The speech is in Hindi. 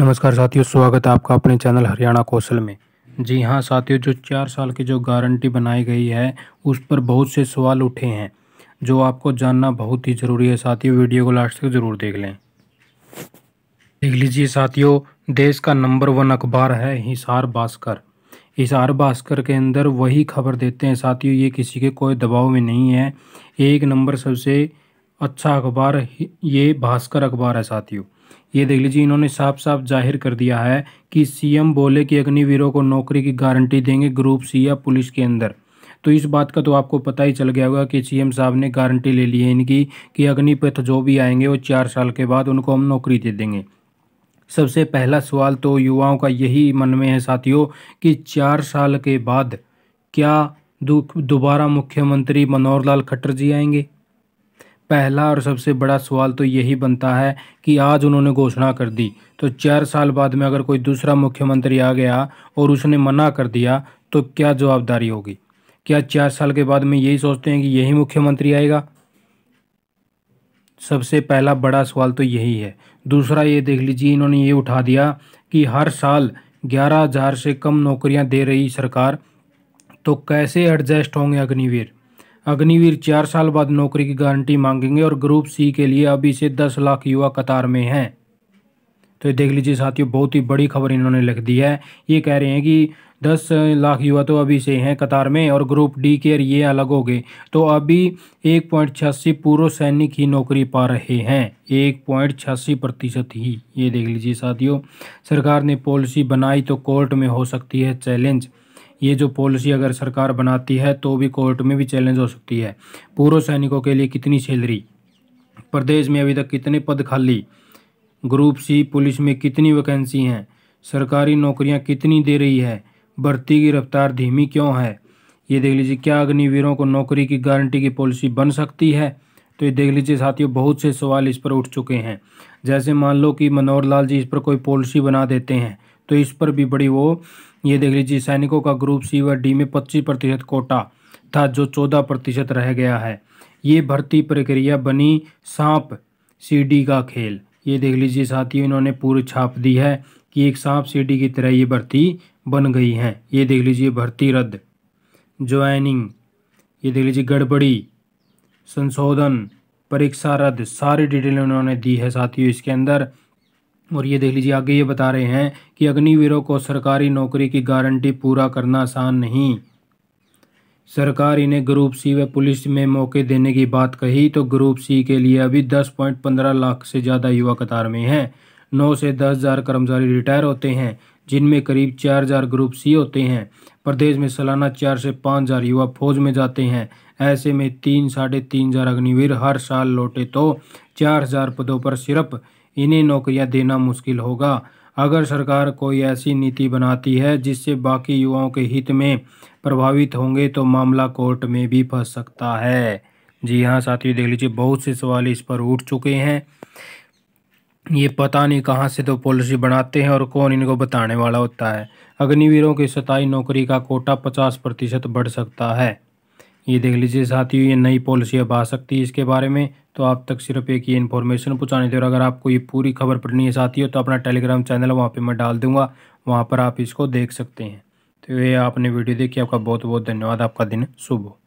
नमस्कार साथियों स्वागत है आपका अपने चैनल हरियाणा कौशल में जी हाँ साथियों जो चार साल की जो गारंटी बनाई गई है उस पर बहुत से सवाल उठे हैं जो आपको जानना बहुत ही ज़रूरी है साथियों वीडियो को लास्ट तक ज़रूर देख लें देख लीजिए साथियों देश का नंबर वन अखबार है हिसार भास्कर हिसार भास्कर के अंदर वही खबर देते हैं साथियों ये किसी के कोई दबाव में नहीं है एक नंबर सबसे अच्छा अखबार ये भास्कर अखबार है साथियों ये देख लीजिए इन्होंने साफ साफ जाहिर कर दिया है कि सीएम बोले कि अग्निवीरों को नौकरी की गारंटी देंगे ग्रुप सी या पुलिस के अंदर तो इस बात का तो आपको पता ही चल गया होगा कि सीएम साहब ने गारंटी ले ली है इनकी कि अग्निपथ जो भी आएंगे वो चार साल के बाद उनको हम नौकरी दे देंगे सबसे पहला सवाल तो युवाओं का यही मन में है साथियों कि चार साल के बाद क्या दोबारा मुख्यमंत्री मनोहर लाल खट्टर जी आएंगे पहला और सबसे बड़ा सवाल तो यही बनता है कि आज उन्होंने घोषणा कर दी तो चार साल बाद में अगर कोई दूसरा मुख्यमंत्री आ गया और उसने मना कर दिया तो क्या जवाबदारी होगी क्या चार साल के बाद में यही सोचते हैं कि यही मुख्यमंत्री आएगा सबसे पहला बड़ा सवाल तो यही है दूसरा ये देख लीजिए इन्होंने ये उठा दिया कि हर साल ग्यारह हज़ार से कम नौकरियाँ दे रही सरकार तो कैसे एडजस्ट होंगे अग्निवीर अग्निवीर चार साल बाद नौकरी की गारंटी मांगेंगे और ग्रुप सी के लिए अभी से दस लाख युवा कतार में हैं तो ये देख लीजिए साथियों बहुत ही बड़ी खबर इन्होंने लिख दी है ये कह रहे हैं कि दस लाख युवा तो अभी से हैं कतार में और ग्रुप डी के ये अलग हो गए तो अभी एक पॉइंट छियासी पूर्व सैनिक ही नौकरी पा रहे हैं एक पॉइंट छियासी प्रतिशत ही ये देख लीजिए साथियों सरकार ने पॉलिसी बनाई तो कोर्ट में हो सकती है चैलेंज ये जो पॉलिसी अगर सरकार बनाती है तो भी कोर्ट में भी चैलेंज हो सकती है पूर्व सैनिकों के लिए कितनी सैलरी प्रदेश में अभी तक कितने पद खाली ग्रुप सी पुलिस में कितनी वैकेंसी हैं सरकारी नौकरियां कितनी दे रही है भर्ती की रफ्तार धीमी क्यों है ये देख लीजिए क्या अग्निवीरों को नौकरी की गारंटी की पॉलिसी बन सकती है तो ये देख लीजिए साथियों बहुत से सवाल इस पर उठ चुके हैं जैसे मान लो कि मनोहर लाल जी इस पर कोई पॉलिसी बना देते हैं तो इस पर भी बड़ी वो ये देख लीजिए सैनिकों का ग्रुप सी व डी में पच्चीस प्रतिशत कोटा था जो चौदह प्रतिशत रह गया है ये भर्ती प्रक्रिया बनी सांप सीडी का खेल ये देख लीजिए साथियों इन्होंने पूरी छाप दी है कि एक सांप सीडी की तरह ये भर्ती बन गई है ये देख लीजिए भर्ती रद्द ज्वाइनिंग ये देख लीजिए गड़बड़ी संशोधन परीक्षा रद्द सारी डिटेल उन्होंने दी है साथियों इसके अंदर और ये देख लीजिए आगे ये बता रहे हैं कि अग्निवीरों को सरकारी नौकरी की गारंटी पूरा करना आसान नहीं सरकार इन्हें ग्रुप सी व पुलिस में मौके देने की बात कही तो ग्रुप सी के लिए अभी 10.15 लाख से ज़्यादा युवा कतार में हैं नौ से दस हज़ार कर्मचारी रिटायर होते हैं जिनमें करीब चार हज़ार ग्रुप सी होते हैं प्रदेश में सालाना चार से पाँच हज़ार युवा फौज में जाते हैं ऐसे में तीन साढ़े तीन हज़ार अग्निवीर हर साल लौटे तो चार हज़ार पदों पर सिर्फ इन्हें नौकरियां देना मुश्किल होगा अगर सरकार कोई ऐसी नीति बनाती है जिससे बाकी युवाओं के हित में प्रभावित होंगे तो मामला कोर्ट में भी फंस सकता है जी हाँ साथियों देख लीजिए बहुत से सवाल इस पर उठ चुके हैं ये पता नहीं कहाँ से तो पॉलिसी बनाते हैं और कौन इनको बताने वाला होता है अग्निवीरों की सताई नौकरी का कोटा पचास प्रतिशत बढ़ सकता है ये देख लीजिए साथियों ये नई पॉलिसी अब आ सकती है इसके बारे में तो आप तक सिर्फ एक ये इन्फॉर्मेशन पहुँचानी थी और अगर आपको ये पूरी खबर पढ़नी है साथियों तो अपना टेलीग्राम चैनल वहाँ पर मैं डाल दूँगा वहाँ पर आप इसको देख सकते हैं तो ये आपने वीडियो देखी आपका बहुत बहुत धन्यवाद आपका दिन शुभ हो